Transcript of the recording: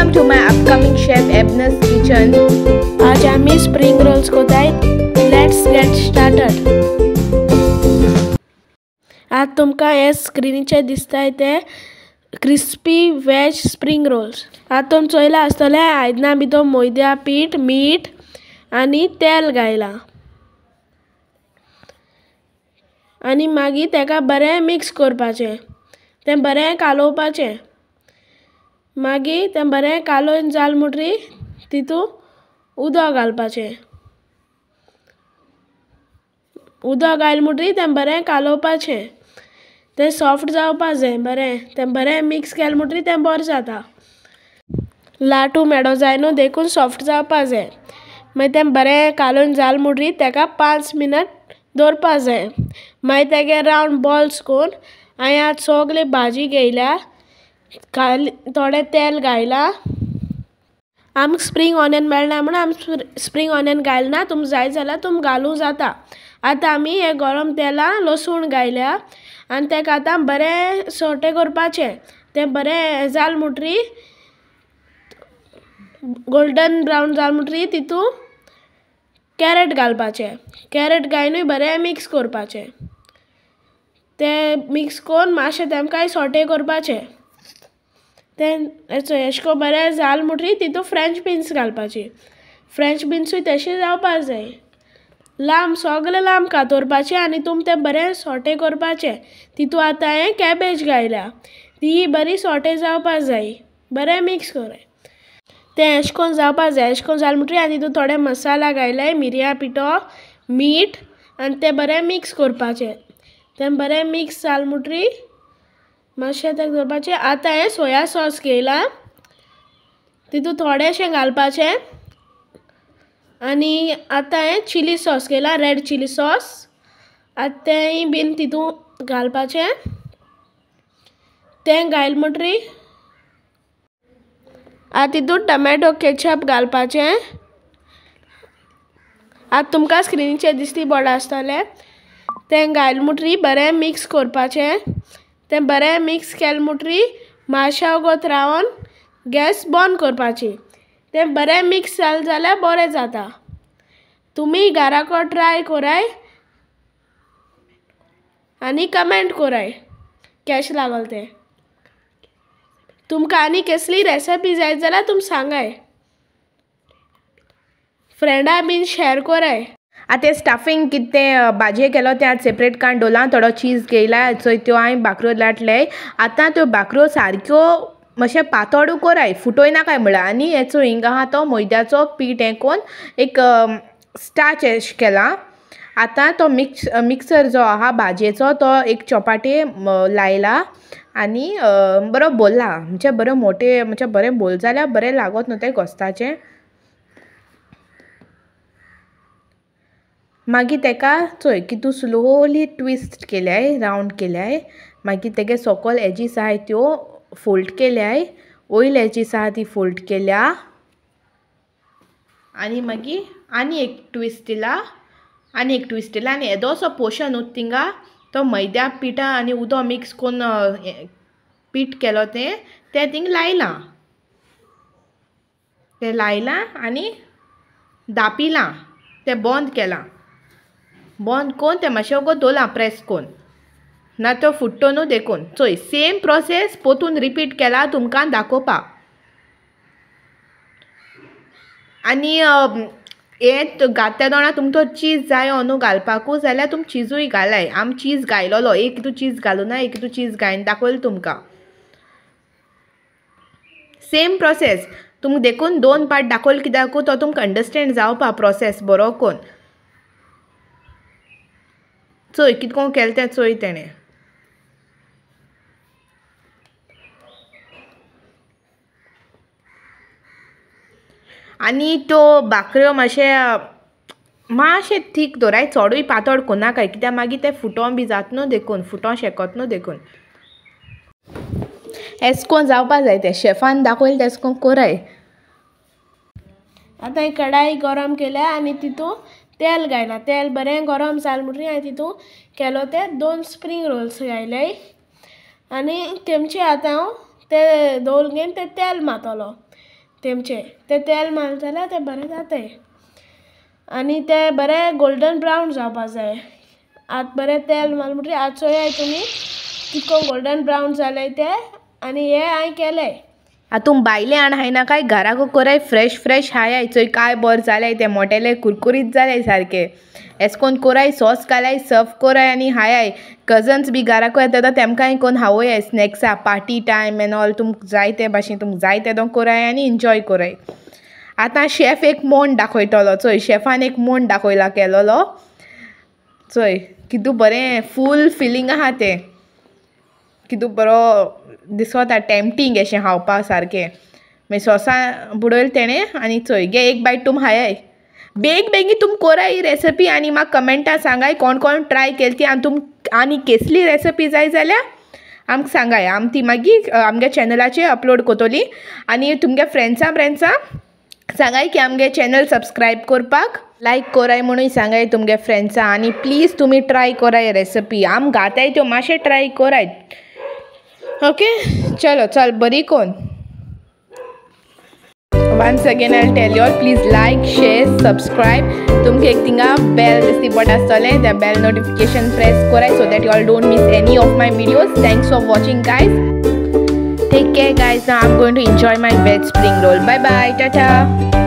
Welcome to my upcoming chef आज आम्ही spring rolls होत आहेत लेट्स गेट स्टार्टड आज तुमकां हे स्क्रिनीचेर दिसताय ते क्रिस्पी वेज स्प्रिंग रोल्स आता तुम चोयला आसतले आयदनां भितर मैद्या पीठ मीठ आणि तेल घायलां आणि मागीर तेका बरें मिक्स करपाचें तें बरें कालोवपाचें मागीर तें बरें कालोवन जाल मुटरी तितू उदक घालपाचें उदक घायल मुटरी तें बरें कालोवपाचें तें सॉफ्ट जावपा जाय बरें तें बरें मिक्स केल मुटरी तें बरें जाता लाटू मेडो जाय न्हू देखून सॉफ्ट जावपा जाय मागीर तें बरें कालोवन जाल मुटरी तेका पांच मिनट दवरपा जाय मागीर तेगे रावंड बॉल्स कोन्न हांयें आतां सोगली भाजी घेयल्या काल थोडे तेल घायलां आमकां स्प्रिंग ऑनियन मेळना म्हणून आमी स्प्रींग ऑनियन घालना तुम जाय जाल्यार तुम घालूं जाता आतां आमी हे गरम तेलां लसूण घायल्या आनी तेका आतां बरें सोटे करपाचें ते बरें जाल मुटरी गोल्डन ब्रावन जाल मुटरी तितू कॅरेट घालपाचे कॅरेट घालूनय बरें मिक्स करपाचें ते मिक्स करून मातशें तेमकांय सोटे करपाचें तेन चोय अशें को बरें जाल म्हुटरी तितू फ्रेंच बिन्स घालपाची फ्रेंच बिन्सूय तशी जावपा जाय लांब सोगलें लांब कातोरपाचें आनी तुम तें बरें सोटें कोरपाचें तितू आतां हांयें कॅबेज घायल्या ती बरी सोटें जावपा जाय बरें मिक्स कर तें अशें कोन्न जावपा जाय अशें कोन्न जाल म्हुटरी आनी तितू थोडे मसाला घायलाय मिरया पिठो मीठ आनी तें बरें मिक्स कोरपाचें तें बरें मिक्स जाल म्हुटरी मातशें तेका दवरपाचें आतां हांवें सोया सॉस घेयला तितूंत थोडेंशें घालपाचें आनी आतां हांवें चिली सॉस घेयला रेड चिली सॉस आतां तेंय बीन तितू घालपाचें तें घायल म्हणटरी आतां तितूंत टमॅटो केचप घालपाचें आतां तुमकां स्क्रिनीचेर दिसती बोर्ड आसतलें तें घायल म्हणटरी बरें मिक्स करपाचें ते बरें मिक्स केल मुटरी माश्या गोत रावन गॅस बंद करपाची तें बरें मिक्स जालें जाल्यार बरें जाता तुमी घाराको ट्राय कोराय आनी कमेंट कोराय कॅश लागल तें तुमकां आनी कसली रेसिपी जाय जाल्यार तुमी सांगाय फ्रेंडा बीन शेअर कोराय आतां स्टाफींग कितें भाजये केलो तें आतां सेपरेट काण डोलां थोडो चीज घेयला चोय त्यो हाय भाकऱ्यो लाटले आतां त्यो भाकऱ्यो सारक्यो मातशें पातोडू कोराय फुटोय काय म्हळ्यार आनी हेचो हिंग आहा तो मैद्याचो पीठ हें कोन्न एक स्टार्च एश केला आतां तो मिक्स मिक्सर जो आहा भाजयेचो तो एक चपाटे लायला आनी बरो बोल्ला म्हणजे बरो मोटे म्हणजे बरें बोल जाल्यार बरें लागत न्हू तें घोस्ताचें मागीर ताका चोय की तूं स्लोली ट्विस्ट केल्याय रावंड केल्याय मागीर तेगे सकल एजीस आहाय त्यो फोल्ड केल्याय ऑयल एजीस आहा ती फोल्ड केल्या आनी मागीर आनी एक ट्विस्ट दिला आनी एक ट्विस्ट दिला आनी येदोसो पोशन उत तिंगा तो मैद्या पिठा आनी उदो मिक्स करून पीठ केलो तें तें थिंग लायलां तें लायलां आनी दापिलां तें बंद केलां बोन कोन ते मातशें वगो दोला प्रेस कोन ना तो फुट्टो न्हू देखून चोय सेम प्रोसेस पोतून रिपीट केला तुमकां दाखोवपाक आनी हें घातल्या दोणा तुमचो चीज जायो न्हू घालपाकू जाल्यार तुमी चिजूय घालाय आमी चीज घायलोलो एक तूं चीज घालूं ना एक तूं चीज घायन दाखयल तुमकां सेम प्रोसेस तुम देखून दोन पार्ट दाखोल कित्याकू तो तुमकां अंडरस्टँड जावपा प्रोसेस बरो कोन चोय कितको केलें तें चोय तेणें आनी त्यो बाकऱ्यो मातशे मातशें थीक दवराय चडूय पातळ काय कित्याक मागीर तें फुटों बी जात न्हू देखून फुटों शेकत न्हू देखून कोन जावपा जाय तें शेफान दाखयलें तेस कोन कोराय आतां कडाय गरम केल्या आनी तितून तेल घायला तेल बरें गरम जाल म्हणटरी हांवें तितू केलो ते दोन स्प्रिंग रोल्स घायले आनी तेमचे आतां हांव ते घेवन ते तेल मातलो तेमचे ते तेल मारलें जाल्यार ते बरें जाताय आनी ते बरें गोल्डन ब्रावन जावपा जाय आतां बरें तेल मारलें म्हणटरी आचोयाय तुमी कितको गोल्डन ब्रावन जालें तें आनी हें हांवें केलें आतां बायले आण हायना काय घराको कोराय फ्रेश फ्रेश हाय चोय काय बर जालें तें मोटेले कुरकुरीत जालें सारकें एशें कोन्न कोराय सॉस घालाय सर्व कोराय आनी हाय कजन्स बी घराको येता तेमकांय कोन्न खावोयाय स्नॅक्सा पार्टी टायम एन ऑल तुमकां जाय ते भाशेन तुमकां जाय तेदो कोराय आनी इन्जॉय कोराय आतां शेफ एक मोंड दाखयतलो चोय शेफान एक मोंड दाखयला केलोलो चोय कितू बरें फूल फिलींग आहा तें कितू बरो दिसोता टॅम्पटींग अशें खावपा सारकें मागीर सॉसां बुडोयल तेणें आनी चोय गे एक बायट तुम हाय बेग बेगी तुम कोराय ही रेसिपी आनी म्हाका कमेंटा सांगाय कोण कोण ट्राय केली ती आनी तुम आनी केसली रेसिपी जाय जाल्यार आमकां सांगाय आम ती मागीर आमगे चॅनलाचेर अपलोड कोतोली आनी तुमगे फ्रेंड्सां फ्रेंड्सां सांगाय की आमगे चॅनल सबस्क्रायब करपाक लायक कोराय म्हणू सांगाय तुमगे फ्रेंड्सां आनी प्लीज तुमी ट्राय कोराय रेसिपी आम घाताय त्यो मातशें ट्राय कोराय okay chalo chal bari kon once again i'll tell you all please like share subscribe तुमकां एक थिंगा बॅल दिसती बट आसतलें त्या बॅल नोटिफिकेशन प्रेस कराय so that you all don't miss any of my videos thanks for watching guys take care guys now I am going to enjoy my veg spring roll bye bye Tata